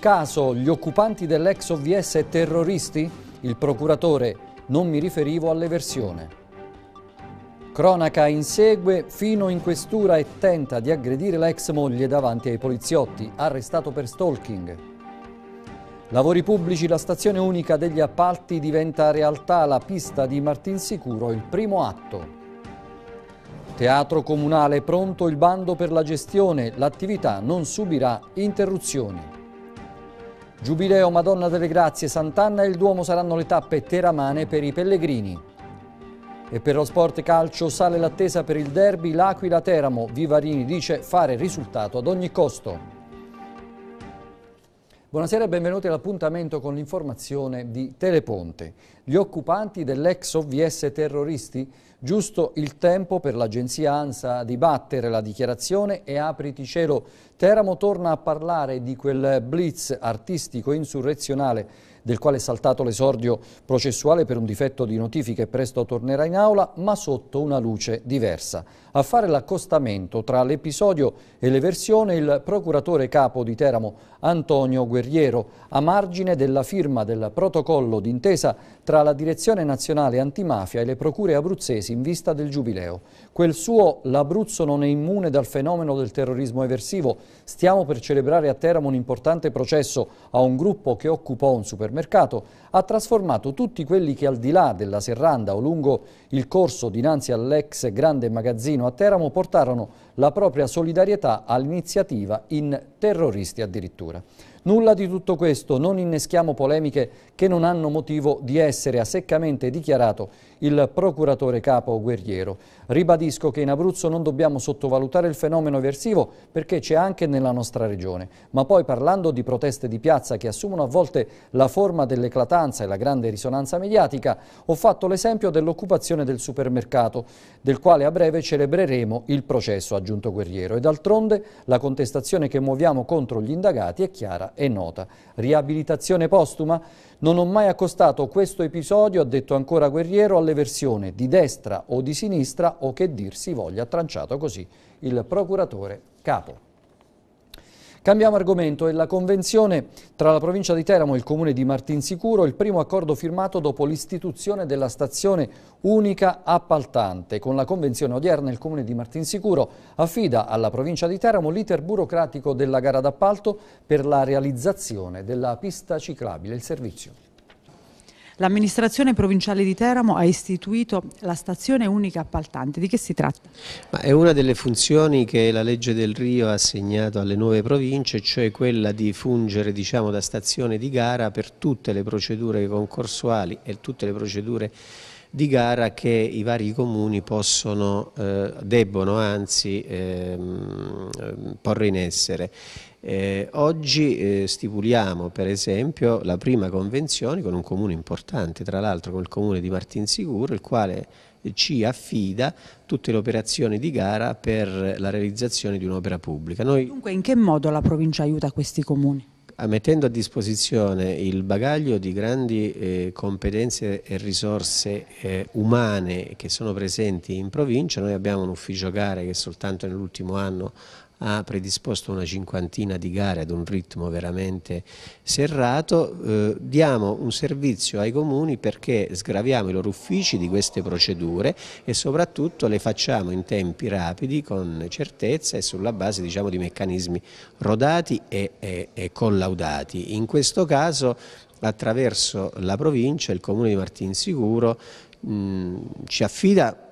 caso gli occupanti dell'ex OVS terroristi? Il procuratore, non mi riferivo all'eversione. Cronaca insegue fino in questura e tenta di aggredire l'ex moglie davanti ai poliziotti, arrestato per stalking. Lavori pubblici, la stazione unica degli appalti diventa realtà, la pista di Martinsicuro, il primo atto. Teatro Comunale pronto il bando per la gestione, l'attività non subirà interruzioni. Giubileo Madonna delle Grazie, Sant'Anna e il Duomo saranno le tappe teramane per i pellegrini. E per lo sport calcio sale l'attesa per il derby L'Aquila-Teramo. Vivarini dice fare risultato ad ogni costo. Buonasera e benvenuti all'appuntamento con l'informazione di Teleponte. Gli occupanti dell'ex OVS terroristi Giusto il tempo per l'agenzia ANSA di battere la dichiarazione e apriti cielo. Teramo torna a parlare di quel blitz artistico insurrezionale del quale è saltato l'esordio processuale per un difetto di notifica e presto tornerà in aula, ma sotto una luce diversa. A fare l'accostamento tra l'episodio e le versioni il procuratore capo di Teramo Antonio Guerriero, a margine della firma del protocollo d'intesa tra la Direzione Nazionale Antimafia e le procure abruzzesi in vista del Giubileo. Quel suo l'Abruzzo non è immune dal fenomeno del terrorismo eversivo. Stiamo per celebrare a Teramo un importante processo a un gruppo che occupò un supermercato supermercato ha trasformato tutti quelli che al di là della serranda o lungo il corso dinanzi all'ex grande magazzino a Teramo portarono la propria solidarietà all'iniziativa in terroristi addirittura. Nulla di tutto questo, non inneschiamo polemiche che non hanno motivo di essere a seccamente dichiarato il procuratore capo Guerriero. Ribadisco che in Abruzzo non dobbiamo sottovalutare il fenomeno eversivo perché c'è anche nella nostra regione. Ma poi parlando di proteste di piazza che assumono a volte la forma dell'eclatanza e la grande risonanza mediatica, ho fatto l'esempio dell'occupazione del supermercato, del quale a breve celebreremo il processo, aggiunto Guerriero. E d'altronde la contestazione che muoviamo contro gli indagati è chiara e nota. Riabilitazione postuma? Non ho mai accostato questo episodio, ha detto ancora Guerriero, alle alle versioni di destra o di sinistra o che dir si voglia, tranciato così il procuratore capo. Cambiamo argomento, è la convenzione tra la provincia di Teramo e il comune di Martinsicuro, il primo accordo firmato dopo l'istituzione della stazione unica appaltante. Con la convenzione odierna il comune di Martinsicuro affida alla provincia di Teramo l'iter burocratico della gara d'appalto per la realizzazione della pista ciclabile. Il servizio. L'amministrazione provinciale di Teramo ha istituito la stazione unica appaltante. Di che si tratta? Ma è una delle funzioni che la legge del Rio ha assegnato alle nuove province, cioè quella di fungere diciamo, da stazione di gara per tutte le procedure concorsuali e tutte le procedure di gara che i vari comuni possono, eh, debbono anzi ehm, porre in essere. Eh, oggi eh, stipuliamo per esempio la prima convenzione con un comune importante, tra l'altro con il comune di Martinsicuro, il quale eh, ci affida tutte le operazioni di gara per la realizzazione di un'opera pubblica. Noi... Dunque in che modo la provincia aiuta questi comuni? Ah, mettendo a disposizione il bagaglio di grandi eh, competenze e risorse eh, umane che sono presenti in provincia, noi abbiamo un ufficio gare che soltanto nell'ultimo anno ha predisposto una cinquantina di gare ad un ritmo veramente serrato, eh, diamo un servizio ai comuni perché sgraviamo i loro uffici di queste procedure e soprattutto le facciamo in tempi rapidi con certezza e sulla base diciamo, di meccanismi rodati e, e, e collaudati. In questo caso attraverso la provincia il comune di Martinsicuro mh, ci affida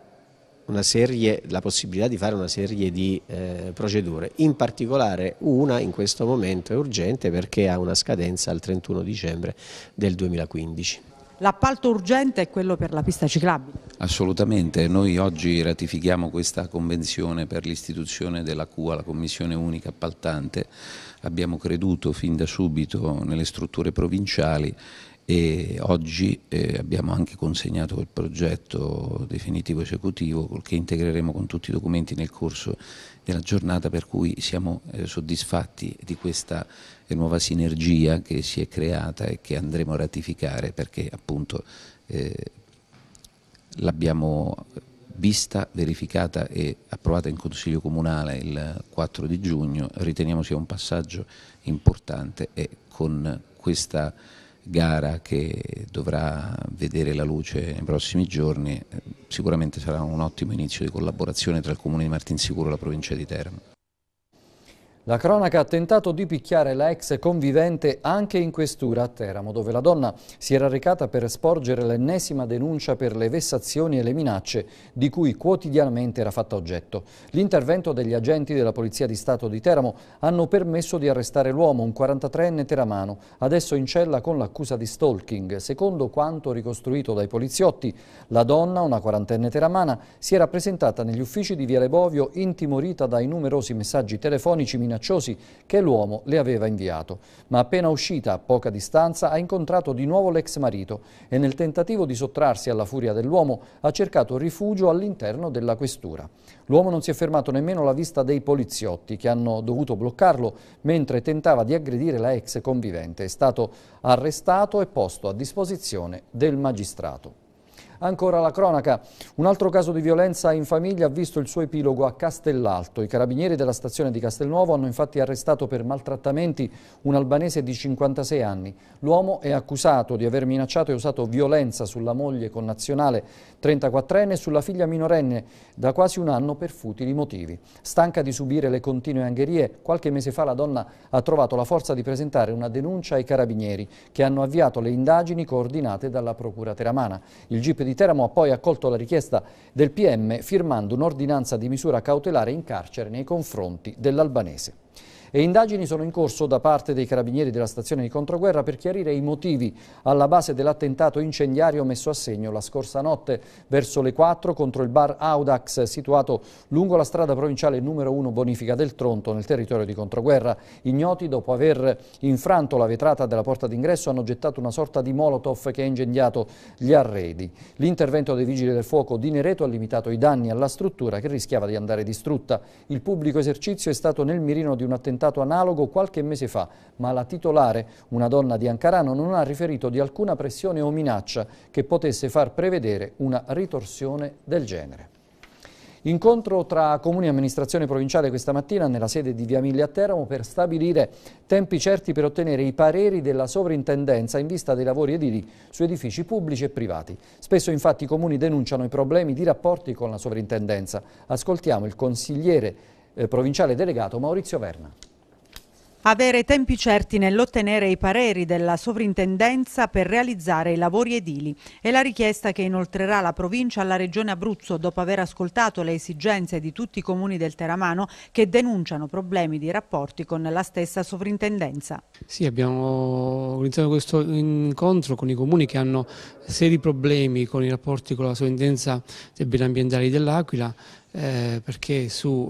serie, la possibilità di fare una serie di eh, procedure, in particolare una in questo momento è urgente perché ha una scadenza al 31 dicembre del 2015. L'appalto urgente è quello per la pista ciclabile? Assolutamente, noi oggi ratifichiamo questa convenzione per l'istituzione della CUA, la Commissione Unica Appaltante, abbiamo creduto fin da subito nelle strutture provinciali e oggi eh, abbiamo anche consegnato il progetto definitivo esecutivo che integreremo con tutti i documenti nel corso della giornata per cui siamo eh, soddisfatti di questa eh, nuova sinergia che si è creata e che andremo a ratificare perché appunto eh, l'abbiamo vista, verificata e approvata in Consiglio Comunale il 4 di giugno, riteniamo sia un passaggio importante e con questa gara che dovrà vedere la luce nei prossimi giorni, eh, sicuramente sarà un ottimo inizio di collaborazione tra il Comune di Martinsicuro e la provincia di Teramo. La cronaca ha tentato di picchiare la ex convivente anche in questura a Teramo, dove la donna si era recata per sporgere l'ennesima denuncia per le vessazioni e le minacce di cui quotidianamente era fatta oggetto. L'intervento degli agenti della Polizia di Stato di Teramo hanno permesso di arrestare l'uomo, un 43enne teramano, adesso in cella con l'accusa di stalking. Secondo quanto ricostruito dai poliziotti, la donna, una quarantenne teramana, si era presentata negli uffici di Viale Bovio intimorita dai numerosi messaggi telefonici minacciati minacciosi che l'uomo le aveva inviato, ma appena uscita a poca distanza ha incontrato di nuovo l'ex marito e nel tentativo di sottrarsi alla furia dell'uomo ha cercato rifugio all'interno della questura. L'uomo non si è fermato nemmeno alla vista dei poliziotti che hanno dovuto bloccarlo mentre tentava di aggredire la ex convivente. È stato arrestato e posto a disposizione del magistrato. Ancora la cronaca. Un altro caso di violenza in famiglia ha visto il suo epilogo a Castellalto. I carabinieri della stazione di Castelnuovo hanno infatti arrestato per maltrattamenti un albanese di 56 anni. L'uomo è accusato di aver minacciato e usato violenza sulla moglie connazionale 34enne e sulla figlia minorenne da quasi un anno per futili motivi. Stanca di subire le continue angherie, qualche mese fa la donna ha trovato la forza di presentare una denuncia ai carabinieri che hanno avviato le indagini coordinate dalla procura teramana. Il GIP di Teramo ha poi accolto la richiesta del PM firmando un'ordinanza di misura cautelare in carcere nei confronti dell'albanese e indagini sono in corso da parte dei carabinieri della stazione di controguerra per chiarire i motivi alla base dell'attentato incendiario messo a segno la scorsa notte verso le 4 contro il bar Audax situato lungo la strada provinciale numero 1 Bonifica del Tronto nel territorio di controguerra. Ignoti dopo aver infranto la vetrata della porta d'ingresso hanno gettato una sorta di molotov che ha incendiato gli arredi. L'intervento dei vigili del fuoco di Nereto ha limitato i danni alla struttura che rischiava di andare distrutta. Il pubblico esercizio è stato nel mirino di un attentato attentato analogo qualche mese fa, ma la titolare, una donna di Ancarano, non ha riferito di alcuna pressione o minaccia che potesse far prevedere una ritorsione del genere. Incontro tra Comuni e Amministrazione Provinciale questa mattina nella sede di Via Miglia Teramo per stabilire tempi certi per ottenere i pareri della sovrintendenza in vista dei lavori edili su edifici pubblici e privati. Spesso infatti i comuni denunciano i problemi di rapporti con la sovrintendenza. Ascoltiamo il consigliere eh, provinciale delegato Maurizio Verna. Avere tempi certi nell'ottenere i pareri della sovrintendenza per realizzare i lavori edili è la richiesta che inoltrerà la provincia alla Regione Abruzzo dopo aver ascoltato le esigenze di tutti i comuni del Teramano che denunciano problemi di rapporti con la stessa sovrintendenza. Sì, abbiamo organizzato questo incontro con i comuni che hanno seri problemi con i rapporti con la sovrintendenza dei beni ambientali dell'Aquila eh, perché su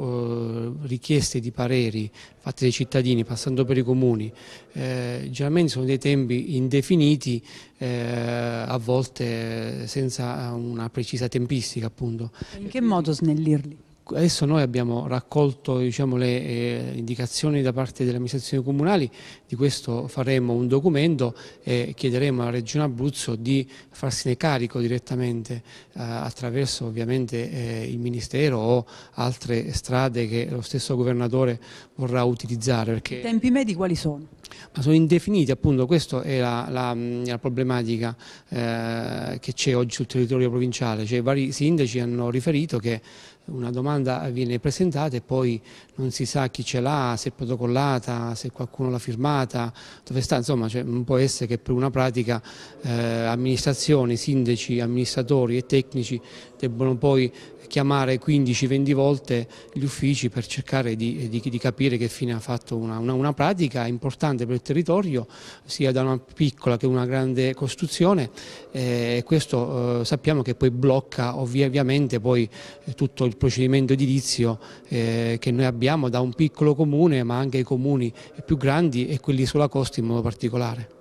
eh, richieste di pareri fatte dai cittadini passando per i comuni eh, generalmente sono dei tempi indefiniti eh, a volte senza una precisa tempistica appunto. In che modo snellirli? adesso noi abbiamo raccolto diciamo, le eh, indicazioni da parte delle amministrazioni comunali, di questo faremo un documento e chiederemo alla Regione Abruzzo di farsene carico direttamente eh, attraverso ovviamente eh, il Ministero o altre strade che lo stesso Governatore vorrà utilizzare. Perché... I tempi medi quali sono? ma sono indefiniti, appunto questa è la, la, la problematica eh, che c'è oggi sul territorio provinciale, cioè, vari sindaci hanno riferito che una domanda viene presentata e poi non si sa chi ce l'ha, se è protocollata, se qualcuno l'ha firmata, dove sta, insomma cioè, non può essere che per una pratica eh, amministrazioni, sindaci, amministratori e tecnici debbano poi chiamare 15-20 volte gli uffici per cercare di, eh, di, di capire che fine ha fatto una, una, una, pratica importante per il territorio, sia da una piccola che una grande costruzione eh, e eh, questo eh, sappiamo che poi blocca ovviamente poi eh, tutto il procedimento edilizio eh, che noi abbiamo da un piccolo comune ma anche i comuni più grandi e quelli sulla costa in modo particolare.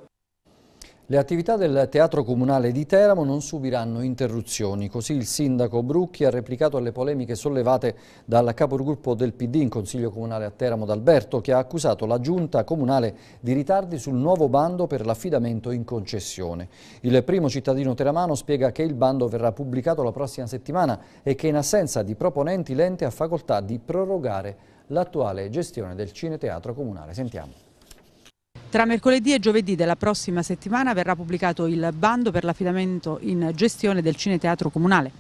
Le attività del Teatro Comunale di Teramo non subiranno interruzioni, così il sindaco Brucchi ha replicato alle polemiche sollevate dal capogruppo del PD in Consiglio Comunale a Teramo d'Alberto che ha accusato la giunta comunale di ritardi sul nuovo bando per l'affidamento in concessione. Il primo cittadino teramano spiega che il bando verrà pubblicato la prossima settimana e che in assenza di proponenti l'ente ha facoltà di prorogare l'attuale gestione del Cineteatro Comunale. Sentiamo. Tra mercoledì e giovedì della prossima settimana verrà pubblicato il bando per l'affidamento in gestione del Cineteatro Comunale.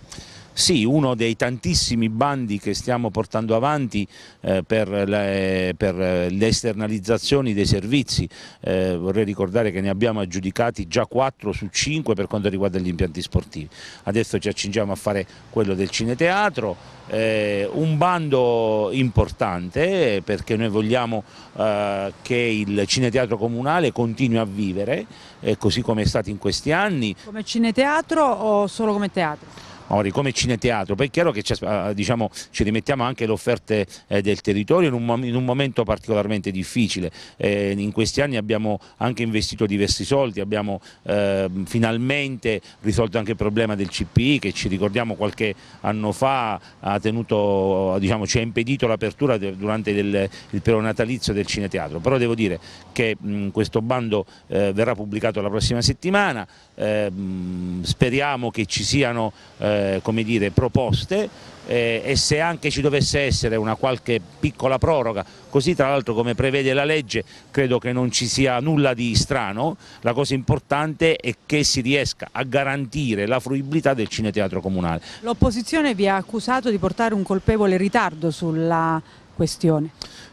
Sì, uno dei tantissimi bandi che stiamo portando avanti eh, per, le, per, le, esternalizzazioni dei servizi, eh, vorrei ricordare che ne abbiamo aggiudicati già 4 su 5 per quanto riguarda gli impianti sportivi. Adesso ci accingiamo a fare quello del cineteatro, eh, un bando importante perché noi vogliamo eh, che il cineteatro comunale continui a vivere eh, così come è stato in questi anni. Come cineteatro o solo come teatro? Ori, come cineteatro, poi è chiaro che ci, eh, diciamo, ci rimettiamo anche le offerte eh, del territorio in un, in un, momento particolarmente difficile, eh, in questi anni abbiamo anche investito diversi soldi, abbiamo eh, finalmente risolto anche il problema del CPI che ci ricordiamo qualche anno fa ha tenuto, diciamo, ci ha impedito l'apertura durante del, il periodo natalizio del cineteatro, però devo dire che mh, questo bando eh, verrà pubblicato la prossima settimana, eh, speriamo che ci siano eh, eh, come dire, proposte eh, e se anche ci dovesse essere una qualche piccola proroga, così tra l'altro come prevede la legge credo che non ci sia nulla di strano, la cosa importante è che si riesca a garantire la fruibilità del cineteatro comunale. L'opposizione vi ha accusato di portare un colpevole ritardo sulla questione.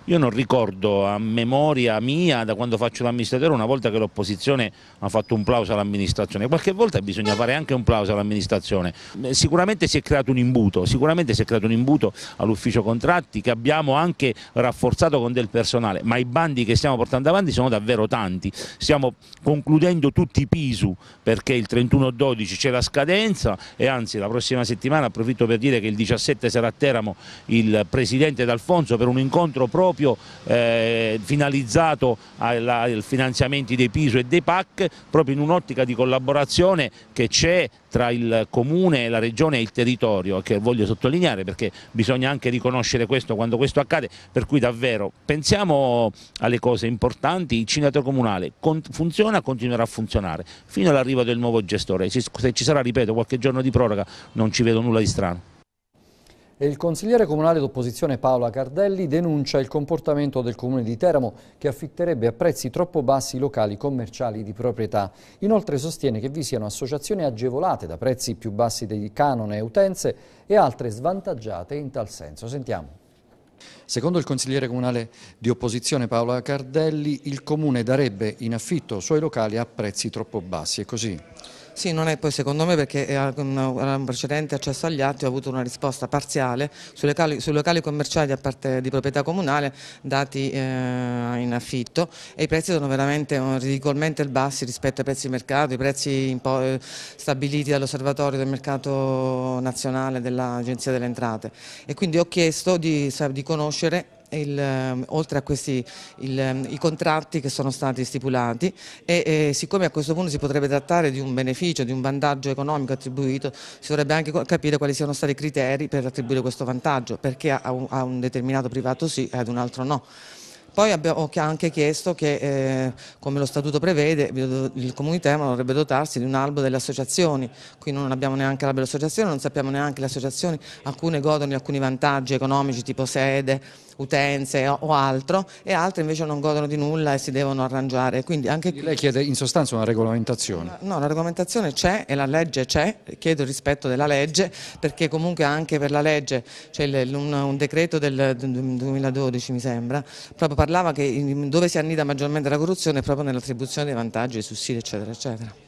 Io non ricordo a memoria mia da quando faccio l'amministratore una volta che l'opposizione ha fatto un plauso all'amministrazione, qualche volta bisogna fare anche un plauso all'amministrazione. Eh, sicuramente si è creato un imbuto, sicuramente si è creato un imbuto all'ufficio contratti che abbiamo anche rafforzato con del personale, ma i bandi che stiamo portando avanti sono davvero tanti, stiamo concludendo tutti i PISU perché il 31-12 c'è la scadenza e anzi la prossima settimana approfitto per dire che il 17 sarà a Teramo il presidente D'Alfonso per un incontro proprio proprio eh, finalizzato ai finanziamenti dei PISO e dei PAC, proprio in un'ottica di collaborazione che c'è tra il comune, la regione e il territorio, che voglio sottolineare perché bisogna anche riconoscere questo quando questo accade, per cui davvero pensiamo alle cose importanti, il cinetto comunale funziona, continuerà a funzionare fino all'arrivo del nuovo gestore, se ci sarà, ripeto, qualche giorno di proroga non ci vedo nulla di strano. Il consigliere comunale d'opposizione Paola Cardelli denuncia il comportamento del comune di Teramo che affitterebbe a prezzi troppo bassi i locali commerciali di proprietà. Inoltre sostiene che vi siano associazioni agevolate da prezzi più bassi dei canone e utenze e altre svantaggiate in tal senso. Sentiamo. Secondo il consigliere comunale di opposizione Paola Cardelli, il comune darebbe in affitto suoi locali a prezzi troppo bassi. È così? Sì, non è poi secondo me perché era un precedente accesso agli atti ho avuto una risposta parziale sui locali, sui locali commerciali a parte di proprietà comunale dati eh, in affitto e i prezzi sono veramente eh, ridicolmente bassi rispetto ai prezzi di mercato, i prezzi eh, stabiliti dall'osservatorio del mercato nazionale dell'Agenzia delle Entrate e quindi ho chiesto di, di conoscere il, ehm, oltre a questi il, ehm, i contratti che sono stati stipulati e, e, siccome a questo punto si potrebbe trattare di un beneficio, di un vantaggio economico attribuito, si dovrebbe anche capire quali siano stati i criteri per attribuire questo vantaggio, perché a un, a un determinato privato sì e ad un altro no. Poi abbiamo anche chiesto che, eh, come lo statuto prevede, il Comune di Teramo dovrebbe dotarsi di un albo delle associazioni. Qui non abbiamo neanche l'albo delle associazioni, non sappiamo neanche le associazioni, alcune godono di alcuni vantaggi economici tipo sede, utenze o, altro e altri invece non godono di nulla e si devono arrangiare. Quindi anche qui... Lei chiede in sostanza una regolamentazione? No, la regolamentazione c'è e la legge c'è, chiedo il rispetto della legge perché comunque anche per la legge c'è cioè un, un, decreto del 2012 mi sembra, proprio parlava che dove si annida maggiormente la corruzione è proprio nell'attribuzione dei vantaggi, dei sussidi eccetera eccetera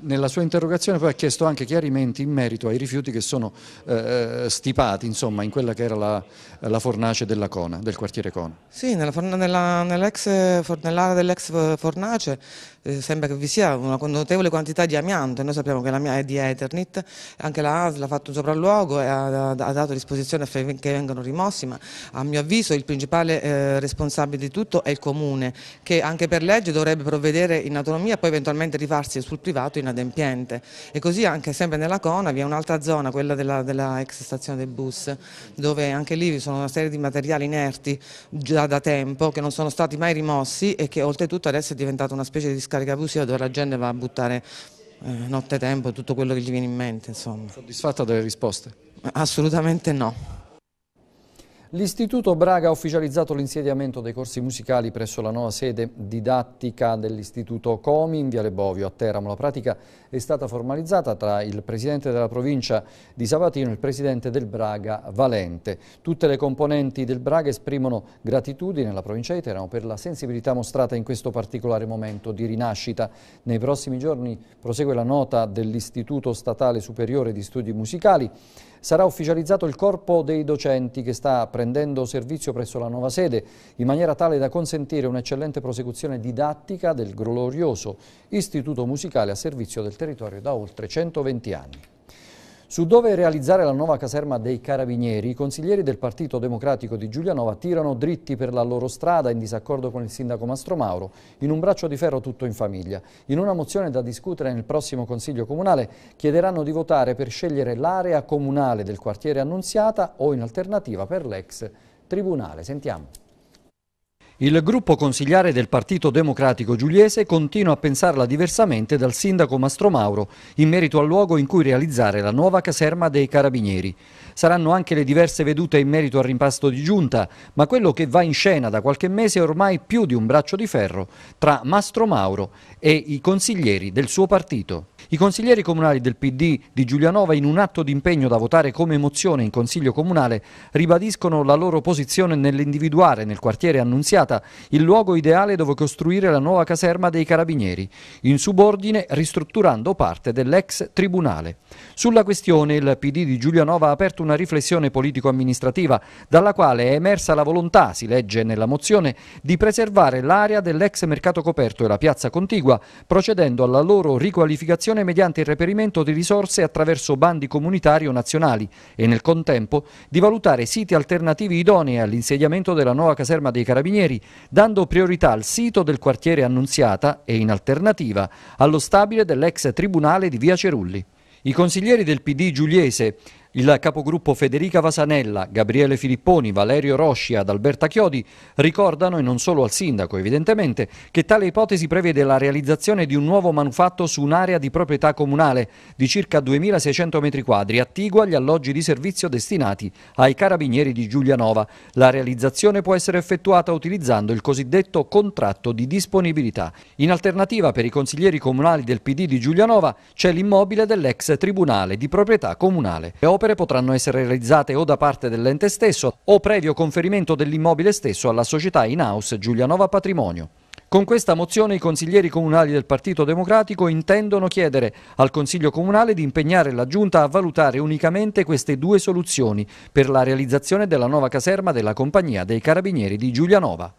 nella sua interrogazione poi ha chiesto anche chiarimenti in merito ai rifiuti che sono eh, eh, stipati insomma, in quella che era la, la fornace della Cona, del quartiere Cona. Sì, nella, nella, nell'area dell'ex fornace eh, sembra che vi sia una notevole quantità di amianto noi sappiamo che la mia è di Eternit, anche la ASL ha fatto un sopralluogo e ha, ha dato disposizione affinché vengano rimossi, ma a mio avviso il principale eh, responsabile di tutto è il comune che anche per legge dovrebbe provvedere in autonomia e poi eventualmente rifarsi sul privato inadempiente e così anche sempre nella Cona vi è un'altra zona, quella della, della, ex stazione del bus, dove anche lì vi sono una serie di materiali inerti già da tempo che non sono stati mai rimossi e che oltretutto adesso è diventata una specie di scarica abusiva dove la gente va a buttare eh, notte tempo tutto quello che gli viene in mente. Insomma. Soddisfatta delle risposte? Assolutamente no. L'Istituto Braga ha ufficializzato l'insediamento dei corsi musicali presso la nuova sede didattica dell'Istituto Comi in Viale Bovio a Teramo. La pratica è stata formalizzata tra il presidente della provincia di Sabatino e il presidente del Braga Valente. Tutte le componenti del Braga esprimono gratitudine alla provincia di Teramo per la sensibilità mostrata in questo particolare momento di rinascita. Nei prossimi giorni prosegue la nota dell'Istituto Statale Superiore di Studi Musicali. Sarà ufficializzato il corpo dei docenti che sta prendendo prendendo servizio presso la nuova sede, in maniera tale da consentire un'eccellente prosecuzione didattica del glorioso istituto musicale a servizio del territorio da oltre 120 anni. Su dove realizzare la nuova caserma dei Carabinieri, i consiglieri del Partito Democratico di Giulianova tirano dritti per la loro strada in disaccordo con il sindaco Mastro Mauro, in un braccio di ferro tutto in famiglia. In una mozione da discutere nel prossimo Consiglio Comunale chiederanno di votare per scegliere l'area comunale del quartiere annunziata o in alternativa per l'ex Tribunale. Sentiamo. Il gruppo consigliare del Partito Democratico Giuliese continua a pensarla diversamente dal sindaco Mastromauro in merito al luogo in cui realizzare la nuova caserma dei Carabinieri. Saranno anche le diverse vedute in merito al rimpasto di giunta, ma quello che va in scena da qualche mese è ormai più di un braccio di ferro tra Mastro Mauro e i consiglieri del suo partito. I consiglieri comunali del PD di Giulianova in un atto d'impegno da votare come mozione in Consiglio Comunale ribadiscono la loro posizione nell'individuare nel quartiere Annunziata il luogo ideale dove costruire la nuova caserma dei Carabinieri, in subordine ristrutturando parte dell'ex tribunale. Sulla questione il PD di Giulianova ha aperto una riflessione politico-amministrativa dalla quale è emersa la volontà, si legge nella mozione, di preservare l'area dell'ex mercato coperto e la piazza contigua, procedendo alla loro riqualificazione mediante il reperimento di risorse attraverso bandi comunitari o nazionali e nel contempo di valutare siti alternativi idonei all'insediamento della nuova caserma dei Carabinieri, dando priorità al sito del quartiere Annunziata e in alternativa allo stabile dell'ex tribunale di Via Cerulli. I consiglieri del PD giuliese il capogruppo Federica Vasanella, Gabriele Filipponi, Valerio Rosci ed Alberta Chiodi ricordano, e non solo al sindaco evidentemente, che tale ipotesi prevede la realizzazione di un nuovo manufatto su un'area di proprietà comunale di circa 2.600 metri quadri, attigua agli alloggi di servizio destinati ai carabinieri di Giulianova. La realizzazione può essere effettuata utilizzando il cosiddetto contratto di disponibilità. In alternativa per i consiglieri comunali del PD di Giulianova c'è l'immobile dell'ex tribunale di proprietà comunale. È opere potranno essere realizzate o da parte dell'ente stesso o previo conferimento dell'immobile stesso alla società in-house Giulianova Patrimonio. Con questa mozione i consiglieri comunali del Partito Democratico intendono chiedere al Consiglio Comunale di impegnare la Giunta a valutare unicamente queste due soluzioni per la realizzazione della nuova caserma della Compagnia dei Carabinieri di Giulianova.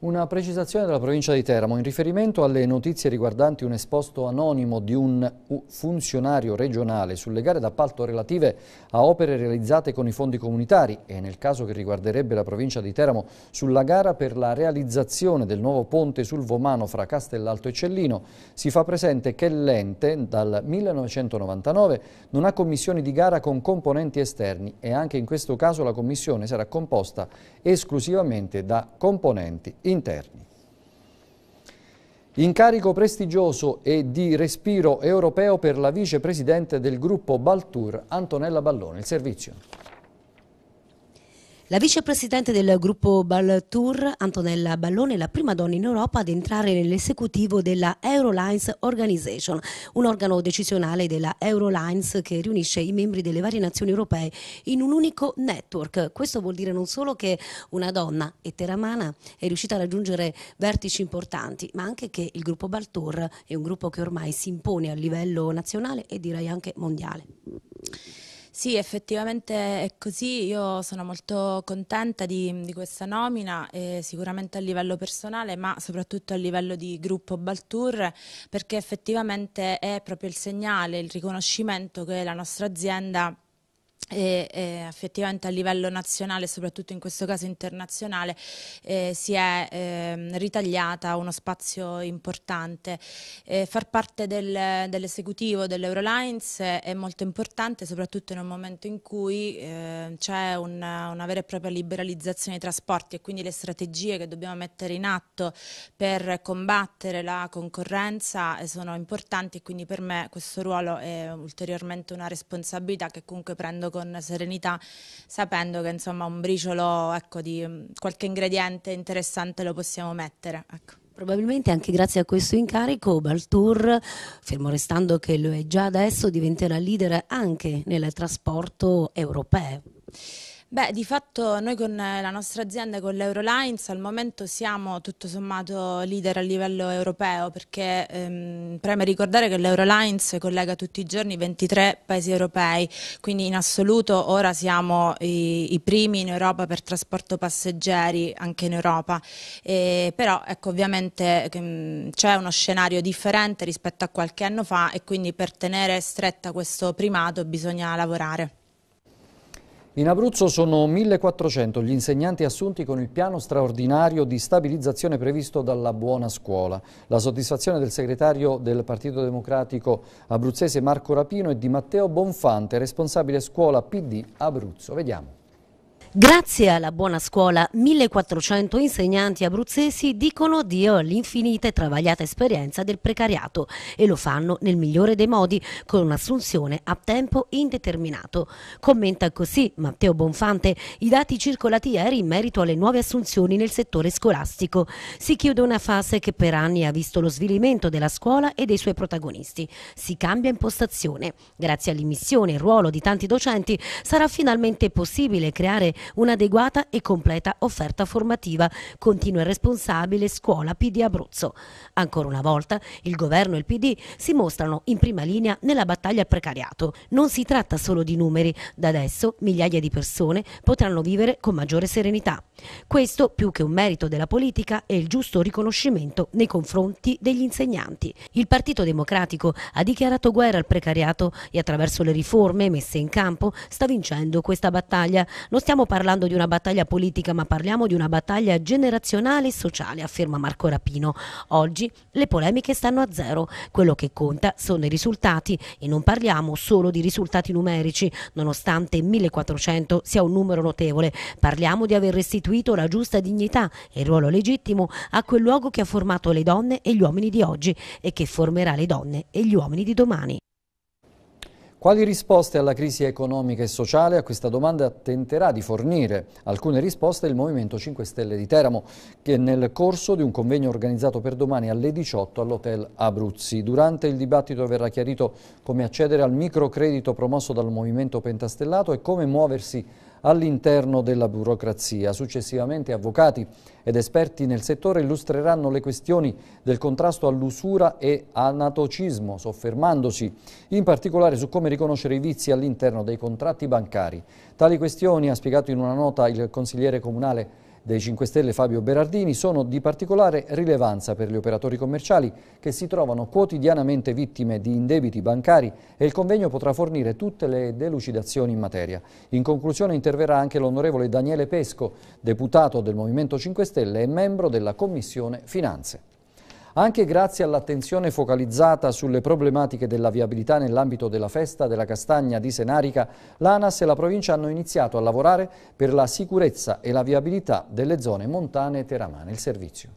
Una precisazione della provincia di Teramo in riferimento alle notizie riguardanti un esposto anonimo di un funzionario regionale sulle gare d'appalto relative a opere realizzate con i fondi comunitari e nel caso che riguarderebbe la provincia di Teramo sulla gara per la realizzazione del nuovo ponte sul Vomano fra Castellalto e Cellino, si fa presente che l'ente dal 1999 non ha commissioni di gara con componenti esterni e anche in questo caso la commissione sarà composta esclusivamente da componenti interni. Incarico prestigioso e di respiro europeo per la vicepresidente del gruppo Baltour, Antonella Ballone. Il servizio. La vicepresidente del gruppo Baltour, Antonella Ballone, è la prima donna in Europa ad entrare nell'esecutivo della Eurolines Organization, un organo decisionale della Eurolines che riunisce i membri delle varie nazioni europee in un unico network. Questo vuol dire non solo che una donna eteramana è riuscita a raggiungere vertici importanti, ma anche che il gruppo Baltour è un gruppo che ormai si impone a livello nazionale e direi anche mondiale. Sì, effettivamente è così. Io sono molto contenta di, di questa nomina, eh, sicuramente a livello personale, ma soprattutto a livello di gruppo Baltour, perché effettivamente è proprio il segnale, il riconoscimento che la nostra azienda e, eh, effettivamente a livello nazionale, soprattutto in questo caso internazionale, eh, si è eh, ritagliata uno spazio importante. far parte del, dell'esecutivo dell'Eurolines è molto importante, soprattutto in un momento in cui ehm, c'è una, una, vera e propria liberalizzazione dei trasporti e quindi le strategie che dobbiamo mettere in atto per combattere la concorrenza eh, sono importanti e quindi per me questo ruolo è ulteriormente una responsabilità che comunque prendo con con serenità, sapendo che insomma un briciolo ecco, di mm, qualche ingrediente interessante lo possiamo mettere. Ecco. Probabilmente anche grazie a questo incarico Baltour, fermo restando che lo è già adesso, diventerà leader anche nel trasporto europeo. Beh, di fatto noi con eh, la nostra azienda, con l'Eurolines, al momento siamo tutto sommato leader a livello europeo perché ehm, preme ricordare che l'Eurolines collega tutti i giorni 23 paesi europei, quindi in assoluto ora siamo i, i primi in Europa per trasporto passeggeri anche in Europa, e, però ecco, ovviamente mm, c'è uno scenario differente rispetto a qualche anno fa e quindi per tenere stretta questo primato bisogna lavorare. In Abruzzo sono 1400 gli insegnanti assunti con il piano straordinario di stabilizzazione previsto dalla Buona Scuola. La soddisfazione del segretario del Partito Democratico abruzzese Marco Rapino e di Matteo Bonfante, responsabile scuola PD Abruzzo. Vediamo. Grazie alla buona scuola, 1400 insegnanti abruzzesi dicono addio all'infinita e travagliata esperienza del precariato e lo fanno nel migliore dei modi con un'assunzione a tempo indeterminato. Commenta così Matteo Bonfante i dati circolati ieri in merito alle nuove assunzioni nel settore scolastico. Si chiude una fase che per anni ha visto lo svilimento della scuola e dei suoi protagonisti. Si cambia impostazione. Grazie all'immissione e ruolo di tanti docenti sarà finalmente possibile creare un'adeguata e completa offerta formativa, continua il responsabile Scuola PD Abruzzo. Ancora una volta il governo e il PD si mostrano in prima linea nella battaglia al precariato. Non si tratta solo di numeri, da adesso migliaia di persone potranno vivere con maggiore serenità. Questo più che un merito della politica è il giusto riconoscimento nei confronti degli insegnanti. Il Partito Democratico ha dichiarato guerra al precariato e attraverso le riforme messe in campo sta vincendo questa battaglia. Non stiamo parlando di una battaglia politica, ma parliamo di una battaglia generazionale e sociale, afferma Marco Rapino. Oggi le polemiche stanno a zero. Quello che conta sono i risultati e non parliamo solo di risultati numerici, nonostante 1400 sia un numero notevole. Parliamo di aver restituito la giusta dignità e il ruolo legittimo a quel luogo che ha formato le donne e gli uomini di oggi e che formerà le donne e gli uomini di domani. Quali risposte alla crisi economica e sociale? A questa domanda tenterà di fornire alcune risposte il Movimento 5 Stelle di Teramo, che nel corso di un convegno organizzato per domani alle 18 all'Hotel Abruzzi. Durante il dibattito verrà chiarito come accedere al microcredito promosso dal Movimento Pentastellato e come muoversi all'interno della burocrazia. Successivamente avvocati ed esperti nel settore illustreranno le questioni del contrasto all'usura e anatocismo, soffermandosi in particolare su come riconoscere i vizi all'interno dei contratti bancari. Tali questioni, ha spiegato in una nota il consigliere comunale dei 5 Stelle Fabio Berardini sono di particolare rilevanza per gli operatori commerciali che si trovano quotidianamente vittime di indebiti bancari e il convegno potrà fornire tutte le delucidazioni in materia. In conclusione interverrà anche l'onorevole Daniele Pesco, deputato del Movimento 5 Stelle e membro della Commissione Finanze. Anche grazie all'attenzione focalizzata sulle problematiche della viabilità nell'ambito della festa della castagna di Senarica, l'ANAS e la provincia hanno iniziato a lavorare per la sicurezza e la viabilità delle zone montane teramane. Il servizio.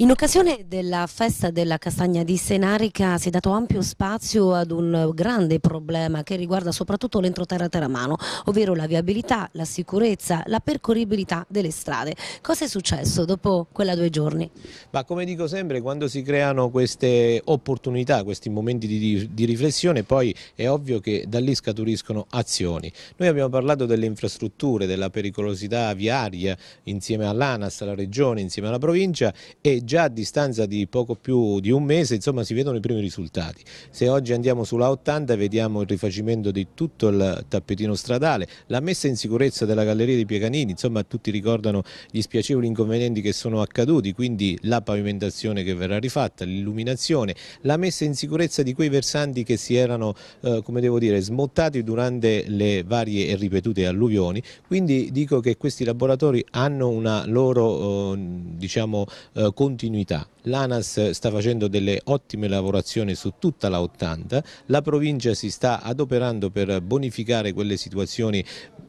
In occasione della festa della castagna di Senarica si è dato ampio spazio ad un grande problema che riguarda soprattutto l'entroterra teramano, ovvero la viabilità, la sicurezza, la percorribilità delle strade. Cosa è successo dopo quella due giorni? Ma come dico sempre, quando si creano queste opportunità, questi momenti di, di riflessione, poi è ovvio che da lì scaturiscono azioni. Noi abbiamo parlato delle infrastrutture, della pericolosità viaria insieme all'ANAS, alla Regione, insieme alla provincia e già a distanza di poco più di un mese insomma, si vedono i primi risultati. Se oggi andiamo sulla 80 vediamo il rifacimento di tutto il tappetino stradale, la messa in sicurezza della galleria di Pieganini, insomma tutti ricordano gli spiacevoli inconvenienti che sono accaduti, quindi la pavimentazione che verrà rifatta, l'illuminazione, la messa in sicurezza di quei versanti che si erano eh, come devo dire, smottati durante le varie e ripetute alluvioni, quindi dico che questi laboratori hanno una loro eh, diciamo, eh, condizione continuità. L'ANAS sta facendo delle ottime lavorazioni su tutta la 80, la provincia si sta adoperando per bonificare quelle situazioni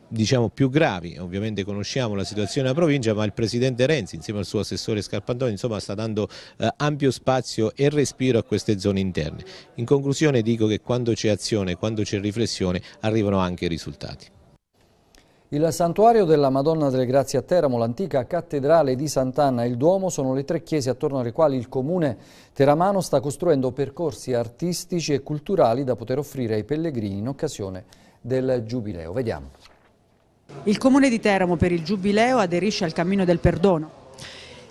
diciamo più gravi, ovviamente conosciamo la situazione della provincia ma il presidente Renzi insieme al suo assessore Scarpantoni insomma sta dando eh, ampio spazio e respiro a queste zone interne. In conclusione dico che quando c'è azione, quando c'è riflessione arrivano anche i risultati. Il santuario della Madonna delle Grazie a Teramo, l'antica cattedrale di Sant'Anna e il Duomo sono le tre chiese attorno alle quali il comune teramano sta costruendo percorsi artistici e culturali da poter offrire ai pellegrini in occasione del Giubileo. Vediamo. Il comune di Teramo per il Giubileo aderisce al Cammino del Perdono.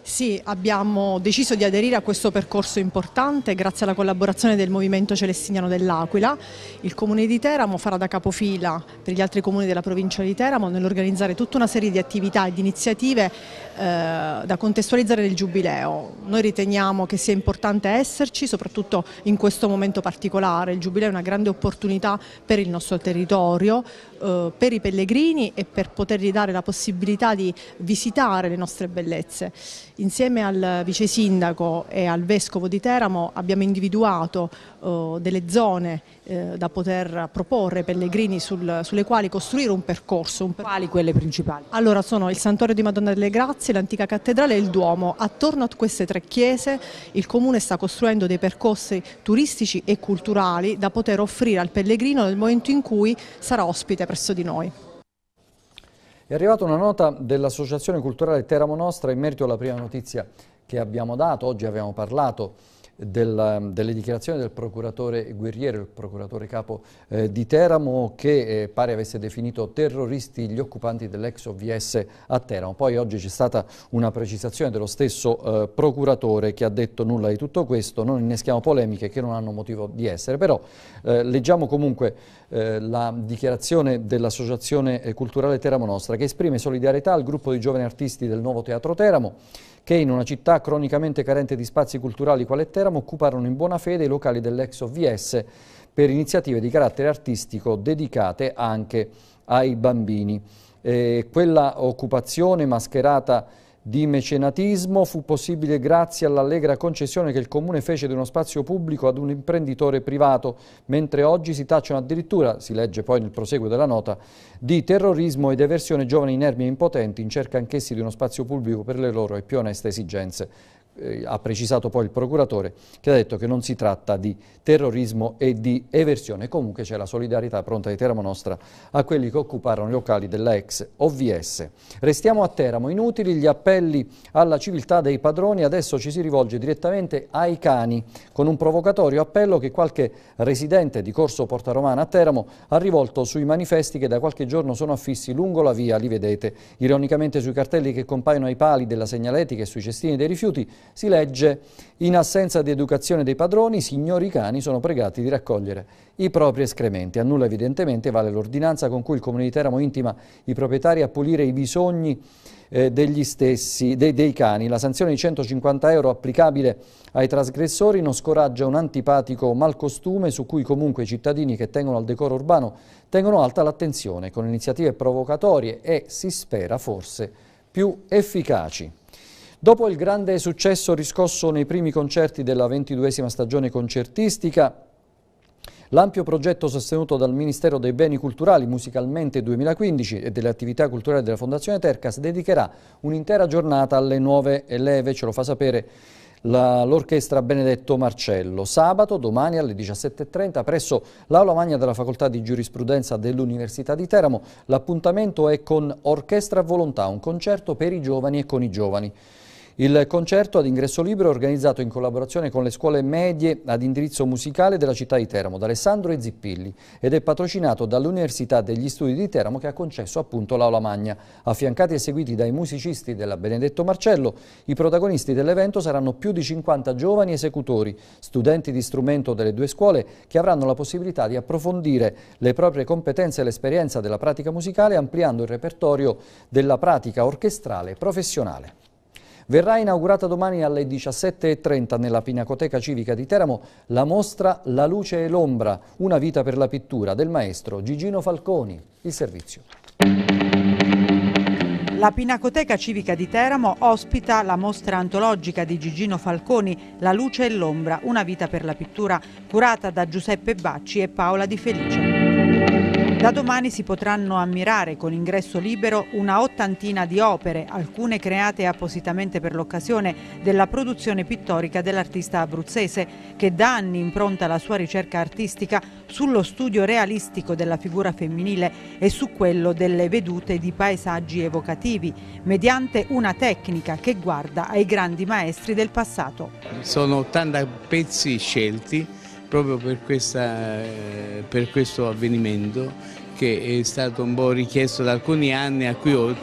Sì, abbiamo deciso di aderire a questo percorso importante grazie alla collaborazione del Movimento Celestiniano dell'Aquila. Il Comune di Teramo farà da capofila per gli altri comuni della provincia di Teramo nell'organizzare tutta una serie di attività e di iniziative eh, da contestualizzare del Giubileo. Noi riteniamo che sia importante esserci, soprattutto in questo momento particolare. Il Giubileo è una grande opportunità per il nostro territorio, eh, per i pellegrini e per potergli dare la possibilità di visitare le nostre bellezze. Insieme al Vice Sindaco e al Vescovo di Teramo abbiamo individuato eh, delle zone eh, da poter proporre pellegrini sul, sulle quali costruire un percorso, un percorso. Quali quelle principali? Allora sono il Santuario di Madonna delle Grazie, l'antica cattedrale e il Duomo. Attorno a queste tre chiese il Comune sta costruendo dei percorsi turistici e culturali da poter offrire al pellegrino nel momento in cui sarà ospite presso di noi. È arrivata una nota dell'Associazione Culturale Teramo Nostra in merito alla prima notizia che abbiamo dato, oggi abbiamo parlato della, delle dichiarazioni del procuratore Guerriero, il procuratore capo eh, di Teramo, che eh, pare avesse definito terroristi gli occupanti dell'ex OVS a Teramo. Poi oggi c'è stata una precisazione dello stesso eh, procuratore che ha detto nulla di tutto questo, non inneschiamo polemiche che non hanno motivo di essere, però eh, leggiamo comunque eh, la dichiarazione dell'Associazione eh, Culturale Teramo Nostra che esprime solidarietà al gruppo di giovani artisti del nuovo Teatro Teramo che in una città cronicamente carente di spazi culturali quale Teramo occuparono in buona fede i locali dell'ex OVS per iniziative di carattere artistico dedicate anche ai bambini. Eh, quella occupazione mascherata di mecenatismo fu possibile grazie all'allegra concessione che il Comune fece di uno spazio pubblico ad un imprenditore privato, mentre oggi si tacciano addirittura, si legge poi nel proseguo della nota, di terrorismo ed eversione giovani inermi e impotenti in cerca anch'essi di uno spazio pubblico per le loro e più oneste esigenze eh, ha precisato poi il procuratore, che ha detto che non si tratta di terrorismo e di eversione. Comunque c'è la solidarietà pronta di Teramo Nostra a quelli che occuparono i locali della ex OVS. Restiamo a Teramo, inutili gli appelli alla civiltà dei padroni, adesso ci si rivolge direttamente ai cani, con un provocatorio appello che qualche residente di Corso Porta Romana a Teramo ha rivolto sui manifesti che da qualche giorno sono affissi lungo la via, li vedete, ironicamente sui cartelli che compaiono ai pali della segnaletica e sui cestini dei rifiuti, si legge in assenza di educazione dei padroni, i signori cani sono pregati di raccogliere i propri escrementi. A nulla evidentemente vale l'ordinanza con cui il Comune di Teramo intima i proprietari a pulire i bisogni eh, degli stessi, de, dei cani. La sanzione di 150 euro applicabile ai trasgressori non scoraggia un antipatico malcostume su cui comunque i cittadini che tengono al decoro urbano tengono alta l'attenzione con iniziative provocatorie e, si spera, forse più efficaci. Dopo il grande successo riscosso nei primi concerti della ventiduesima stagione concertistica, L'ampio progetto sostenuto dal Ministero dei Beni Culturali Musicalmente 2015 e delle attività culturali della Fondazione Tercas dedicherà un'intera giornata alle nuove eleve, ce lo fa sapere l'orchestra Benedetto Marcello. Sabato, domani alle 17.30 presso l'Aula Magna della Facoltà di Giurisprudenza dell'Università di Teramo, l'appuntamento è con Orchestra Volontà, un concerto per i giovani e con i giovani. Il concerto ad ingresso libero è organizzato in collaborazione con le scuole medie ad indirizzo musicale della città di Teramo, da Alessandro e Zippilli, ed è patrocinato dall'Università degli Studi di Teramo che ha concesso appunto l'Aula Magna. Affiancati e seguiti dai musicisti della Benedetto Marcello, i protagonisti dell'evento saranno più di 50 giovani esecutori, studenti di strumento delle due scuole che avranno la possibilità di approfondire le proprie competenze e l'esperienza della pratica musicale ampliando il repertorio della pratica orchestrale professionale. Verrà inaugurata domani alle 17.30 nella Pinacoteca Civica di Teramo la mostra La luce e l'ombra, una vita per la pittura del maestro Gigino Falconi. Il servizio. La Pinacoteca Civica di Teramo ospita la mostra antologica di Gigino Falconi, La luce e l'ombra, una vita per la pittura, curata da Giuseppe Bacci e Paola Di Felice. Da domani si potranno ammirare con ingresso libero una ottantina di opere, alcune create appositamente per l'occasione della produzione pittorica dell'artista abruzzese, che da anni impronta la sua ricerca artistica sullo studio realistico della figura femminile e su quello delle vedute di paesaggi evocativi, mediante una tecnica che guarda ai grandi maestri del passato. Sono 80 pezzi scelti proprio per, questa, eh, per questo avvenimento che è stato un po' richiesto da alcuni anni cui ho,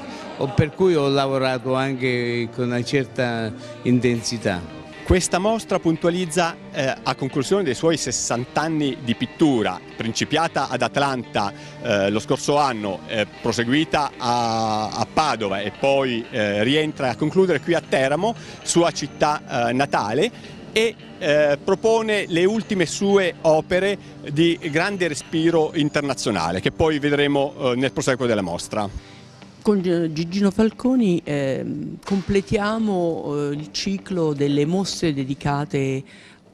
per cui ho lavorato anche con una certa intensità. Questa mostra puntualizza eh, a conclusione dei suoi 60 anni di pittura, principiata ad Atlanta eh, lo scorso anno, eh, proseguita a, a, Padova e poi eh, rientra a concludere qui a Teramo, sua città eh, natale e eh, propone le ultime sue opere di grande respiro internazionale che poi vedremo eh, nel proseguo della mostra. Con eh, Gigino Falconi ehm, eh, completiamo il ciclo delle mostre dedicate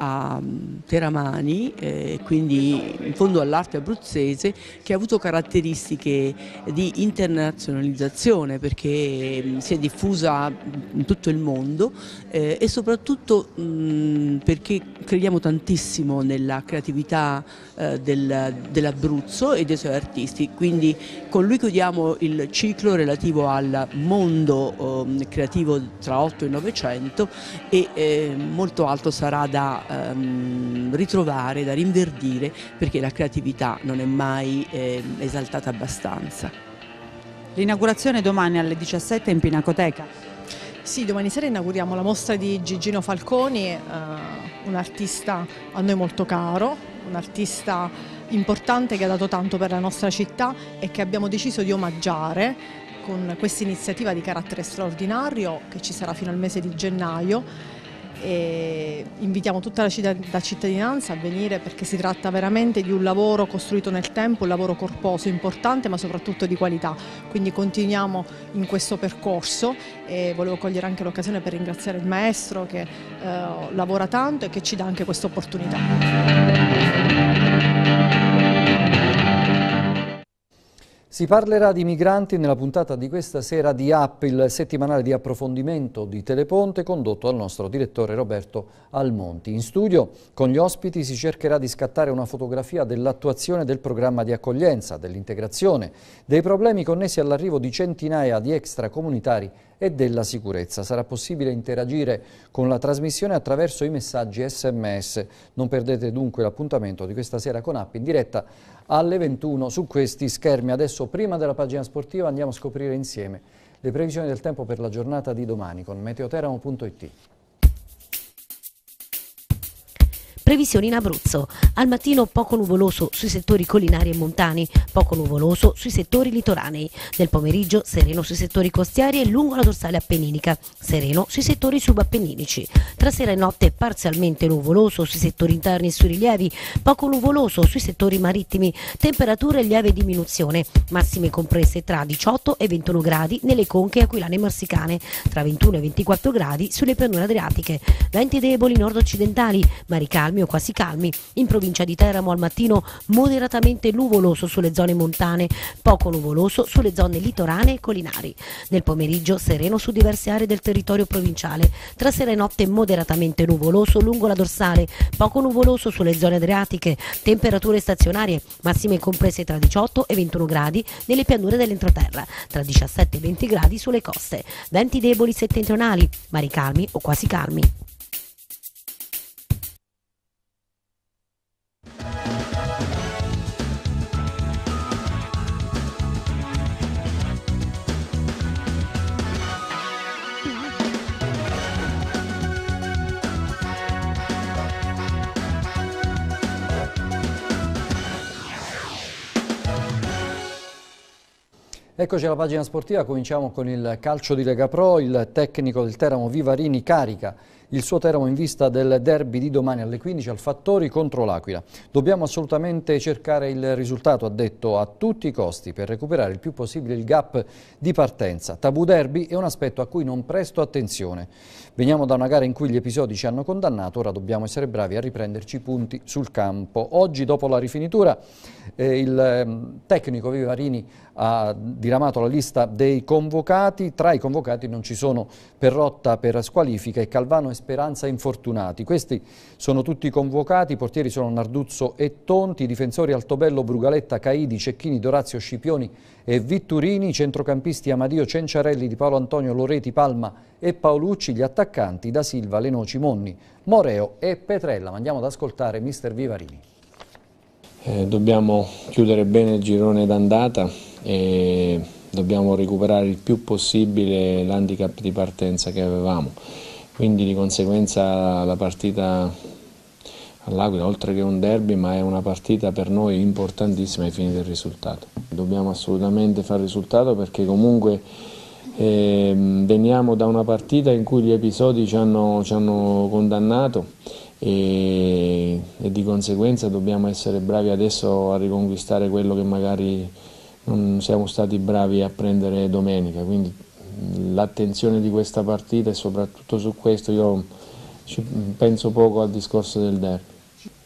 a mm, Teramani, eh, quindi in fondo all'arte abruzzese, che ha avuto caratteristiche di internazionalizzazione perché mh, mm, si è diffusa in tutto il mondo eh, e soprattutto mh, mm, perché crediamo tantissimo nella creatività eh, del, dell'Abruzzo e dei suoi artisti, quindi con lui chiudiamo il ciclo relativo al mondo oh, creativo tra 8 e 900 e eh, molto alto sarà da ehm, ritrovare, da rinverdire perché la creatività non è mai eh, esaltata abbastanza. L'inaugurazione domani alle 17 in Pinacoteca. Sì, domani sera inauguriamo la mostra di Gigino Falconi, eh, un artista a noi molto caro, un artista importante che ha dato tanto per la nostra città e che abbiamo deciso di omaggiare con questa iniziativa di carattere straordinario che ci sarà fino al mese di gennaio e invitiamo tutta la cittadinanza a venire perché si tratta veramente di un lavoro costruito nel tempo, un lavoro corposo, importante ma soprattutto di qualità. Quindi continuiamo in questo percorso e volevo cogliere anche l'occasione per ringraziare il maestro che eh, lavora tanto e che ci dà anche questa opportunità. Si parlerà di migranti nella puntata di questa sera di App, il settimanale di approfondimento di Teleponte condotto dal nostro direttore Roberto Almonti. In studio con gli ospiti si cercherà di scattare una fotografia dell'attuazione del programma di accoglienza, dell'integrazione, dei problemi connessi all'arrivo di centinaia di extracomunitari e della sicurezza. Sarà possibile interagire con la trasmissione attraverso i messaggi sms. Non perdete dunque l'appuntamento di questa sera con App in diretta alle 21 su questi schermi. Adesso prima della pagina sportiva andiamo a scoprire insieme le previsioni del tempo per la giornata di domani con meteoteramo.it. Previsioni in Abruzzo. Al mattino poco nuvoloso sui settori collinari e montani, poco nuvoloso sui settori litoranei. Nel pomeriggio sereno sui settori costieri e lungo la dorsale appenninica, sereno sui settori subappenninici. Tra sera e notte parzialmente nuvoloso sui settori interni e sui rilievi, poco nuvoloso sui settori marittimi, temperature lieve diminuzione, massime comprese tra 18 e 21 gradi nelle conche aquilane e marsicane, tra 21 e 24 gradi sulle pianure adriatiche, venti deboli nord-occidentali, mari calmi o quasi calmi, in provincia di Teramo al mattino moderatamente nuvoloso sulle zone montane, poco nuvoloso sulle zone litorane e collinari. Nel pomeriggio sereno su diverse aree del territorio provinciale, tra sera e notte moderatamente nuvoloso lungo la dorsale, poco nuvoloso sulle zone adriatiche, temperature stazionarie massime comprese tra 18 e 21 gradi nelle pianure dell'entroterra, tra 17 e 20 gradi sulle coste, venti deboli settentrionali, mari calmi o quasi calmi. Eccoci alla pagina sportiva, cominciamo con il calcio di Lega Pro, il tecnico del Teramo Vivarini carica il suo Teramo in vista del derby di domani alle 15 al Fattori contro l'Aquila. Dobbiamo assolutamente cercare il risultato, ha detto, a tutti i costi per recuperare il più possibile il gap di partenza. Tabù derby è un aspetto a cui non presto attenzione. Veniamo da una gara in cui gli episodi ci hanno condannato, ora dobbiamo essere bravi a riprenderci i punti sul campo. Oggi, dopo la rifinitura, eh, il ehm, tecnico Vivarini ha diramato la lista dei convocati. Tra i convocati non ci sono Perrotta per squalifica e Calvano e Speranza infortunati. Questi sono tutti convocati, i portieri sono Narduzzo e Tonti, i difensori Altobello, Brugaletta, Caidi, Cecchini, Dorazio, Scipioni e Vitturini, i centrocampisti Amadio, Cenciarelli, Di Paolo Antonio, Loreti, Palma e Paolucci, gli attaccanti Da Silva, Lenoci, Monni, Moreo e Petrella. Ma andiamo ad ascoltare mister Vivarini. Eh, dobbiamo chiudere bene il girone d'andata e dobbiamo recuperare il più possibile l'handicap di partenza che avevamo quindi di conseguenza la partita all'Aquila oltre che un derby ma è una partita per noi importantissima ai fini del risultato. Dobbiamo assolutamente fare risultato perché comunque eh, veniamo da una partita in cui gli episodi ci hanno, ci hanno condannato e, e, di conseguenza dobbiamo essere bravi adesso a riconquistare quello che magari non siamo stati bravi a prendere domenica. Quindi l'attenzione di questa partita e soprattutto su questo io penso poco al discorso del derby.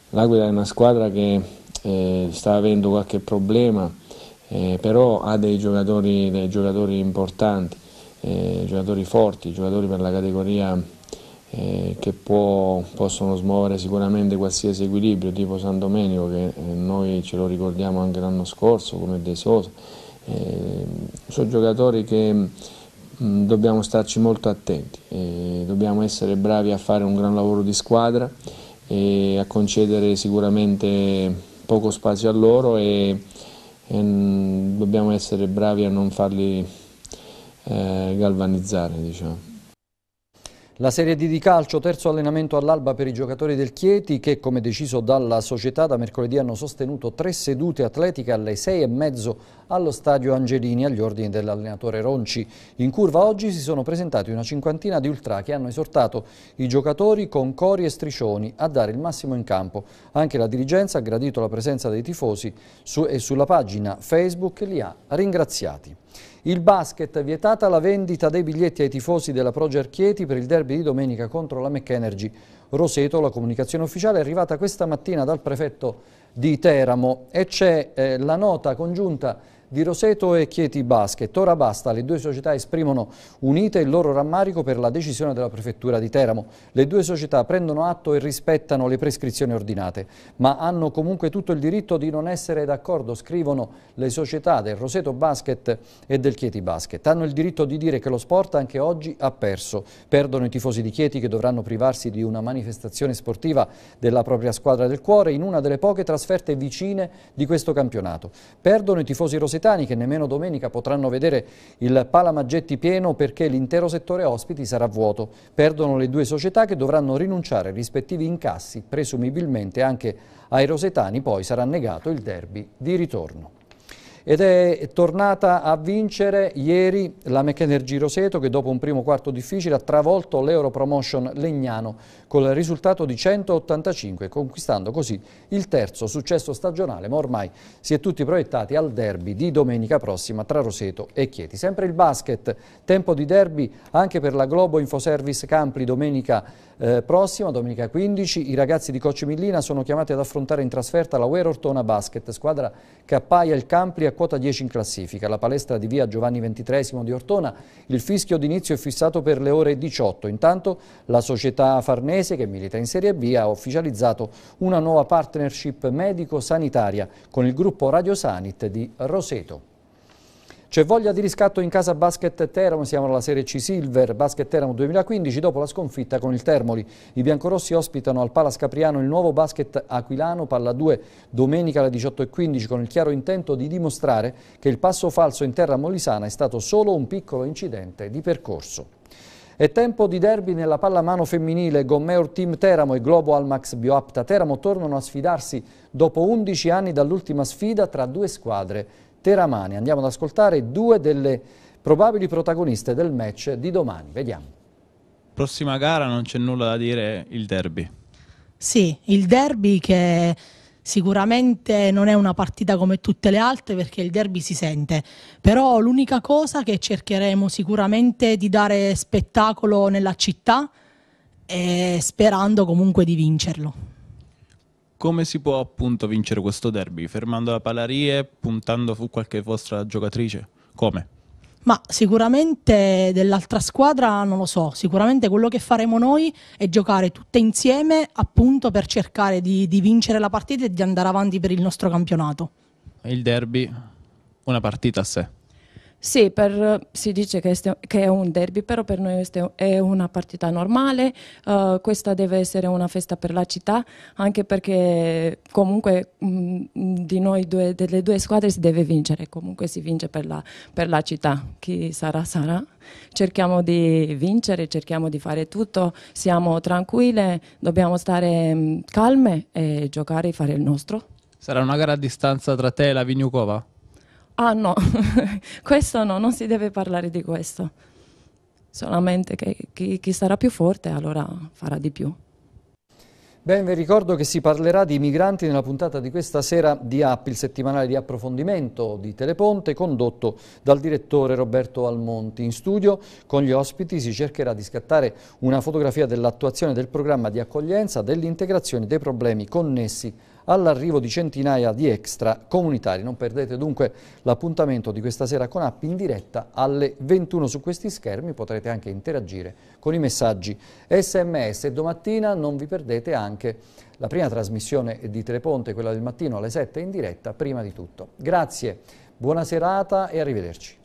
L'Aquila è una squadra che eh, sta avendo qualche problema, eh, però ha dei giocatori, dei giocatori importanti, eh, giocatori forti, giocatori per la categoria eh, che può, possono smuovere sicuramente qualsiasi equilibrio, tipo San Domenico che eh, noi ce lo ricordiamo anche l'anno scorso come De Sosa. Eh, sono giocatori che Mm, dobbiamo starci molto attenti, dobbiamo essere bravi a fare un gran lavoro di squadra e a concedere sicuramente poco spazio a loro e, e mm, dobbiamo essere bravi a non farli eh, galvanizzare. Diciamo. La Serie D di calcio, terzo allenamento all'alba per i giocatori del Chieti che, come deciso dalla società, da mercoledì hanno sostenuto tre sedute atletiche alle sei e mezzo allo stadio Angelini agli ordini dell'allenatore Ronci. In curva oggi si sono presentati una cinquantina di ultra che hanno esortato i giocatori con cori e striscioni a dare il massimo in campo. Anche la dirigenza ha gradito la presenza dei tifosi su e sulla pagina Facebook li ha ringraziati. Il basket vietata la vendita dei biglietti ai tifosi della Pro Chieti per il derby di domenica contro la McEnergy. Roseto, la comunicazione ufficiale è arrivata questa mattina dal prefetto di Teramo e c'è eh, la nota congiunta di Roseto e Chieti Basket. Ora basta, le due società esprimono unite il loro rammarico per la decisione della prefettura di Teramo. Le due società prendono atto e rispettano le prescrizioni ordinate, ma hanno comunque tutto il diritto di non essere d'accordo, scrivono le società del Roseto Basket e del Chieti Basket. Hanno il diritto di dire che lo sport anche oggi ha perso. Perdono i tifosi di Chieti che dovranno privarsi di una manifestazione sportiva della propria squadra del cuore in una delle poche trasferte vicine di questo campionato. Perdono i tifosi rosetani napoletani che nemmeno domenica potranno vedere il Palamaggetti pieno perché l'intero settore ospiti sarà vuoto. Perdono le due società che dovranno rinunciare ai rispettivi incassi, presumibilmente anche ai rosetani poi sarà negato il derby di ritorno ed è tornata a vincere ieri la Meccanergy Roseto che dopo un primo quarto difficile ha travolto l'Euro Promotion Legnano col risultato di 185 conquistando così il terzo successo stagionale ma ormai si è tutti proiettati al derby di domenica prossima tra Roseto e Chieti. Sempre il basket, tempo di derby anche per la Globo Infoservice Campli domenica eh, prossima, domenica 15, i ragazzi di Coach Millina sono chiamati ad affrontare in trasferta la Uero Ortona Basket, squadra che appaia il Campri a quota 10 in classifica. La palestra di via Giovanni XXIII di Ortona, il fischio d'inizio è fissato per le ore 18. Intanto la società Farnese, che milita in Serie B, ha ufficializzato una nuova partnership medico-sanitaria con il gruppo Radio Sanit di Roseto. C'è voglia di riscatto in casa Basket Teramo, siamo alla Serie C Silver, Basket Teramo 2015 dopo la sconfitta con il Termoli. I biancorossi ospitano al Palas Capriano il nuovo basket aquilano, palla 2, domenica alle 18.15 con il chiaro intento di dimostrare che il passo falso in terra molisana è stato solo un piccolo incidente di percorso. È tempo di derby nella pallamano femminile. Gommeur Team Teramo e Globo Almax Bioapta Teramo tornano a sfidarsi dopo 11 anni dall'ultima sfida tra due squadre Teramani. Andiamo ad ascoltare due delle probabili protagoniste del match di domani. Vediamo. Prossima gara non c'è nulla da dire, il derby. Sì, il derby che sicuramente non è una partita come tutte le altre perché il derby si sente, però l'unica cosa che cercheremo sicuramente di dare spettacolo nella città e sperando comunque di vincerlo. Come si può appunto vincere questo derby? Fermando la palarie, puntando su qualche vostra giocatrice? Come? Ma sicuramente dell'altra squadra non lo so, sicuramente quello che faremo noi è giocare tutte insieme appunto per cercare di, di vincere la partita e di andare avanti per il nostro campionato. Il derby, una partita a sé. Sì, per, si dice che, este, che, è un derby, però per noi è una partita normale, uh, questa deve essere una festa per la città, anche perché comunque mh, mm, di noi due, delle due squadre si deve vincere, comunque si vince per la, per la città, chi sarà sarà. Cerchiamo di vincere, cerchiamo di fare tutto, siamo tranquille, dobbiamo stare mh, mm, calme e giocare e fare il nostro. Sarà una gara a distanza tra te e la Vignucova? ah no, questo no, non si deve parlare di questo. Solamente che chi, chi sarà più forte allora farà di più. Ben, vi ricordo che si parlerà di migranti nella puntata di questa sera di App, il settimanale di approfondimento di Teleponte, condotto dal direttore Roberto Almonti. In studio con gli ospiti si cercherà di scattare una fotografia dell'attuazione del programma di accoglienza, dell'integrazione dei problemi connessi all'arrivo di centinaia di extra comunitari. Non perdete dunque l'appuntamento di questa sera con App in diretta alle 21 su questi schermi, potrete anche interagire con i messaggi sms domattina non vi perdete anche la prima trasmissione di Teleponte, quella del mattino alle 7 in diretta, prima di tutto. Grazie, buona serata e arrivederci.